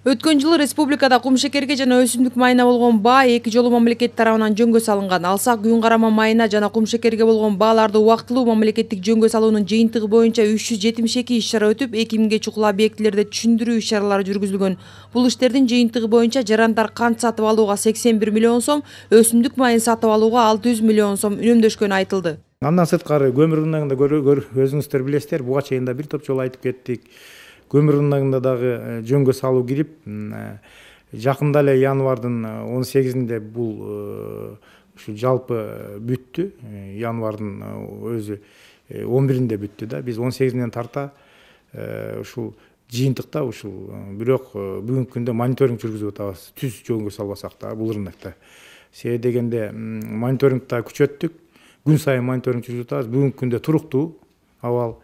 өткөн жылы республикада кумшекерге жана өсүмдүк майына болгон баа эки жолу мамлекет тарабынан жөнгө салынган алсак күн карама майына жана кумшекерге болгон бааларды убактылуу мамлекеттик жөнгө салуунун жыйынтыгы боюнча үч жүз жетимиш эки иш чара өтүп эки миңге чукул объектилерде түшүндүрүү иш чаралары жүргүзүлгөн бул иштердин жыйынтыгы боюнча жарандар кант сатып алууга сексен бир миллион сом өсүмдүк майын сатып алууга алты жүз миллион сом үнөмдөшкөнү айтылды андан сырткары көмүр да өзүңүздөр билесиздер буга чейин да бир топ жолу айтып кеттик көмір дағы э, жөнгө салу кирип э, жақында эле январдың 18-інде э, бұл ушу жалпы бүттү январдын өзү он биринде бүттү да биз он сегизинен тарта ушул жыйынтыкта ушул бирок бүгүнкү күндө мониторинг жүргүзүп атабыз түз жөнгө салбасак да бул себеби дегенде мониторингті дагы күчөттүк күн сайын мониторинг жүргүзүп атабыз бүгүнкү күндө туруктуу абал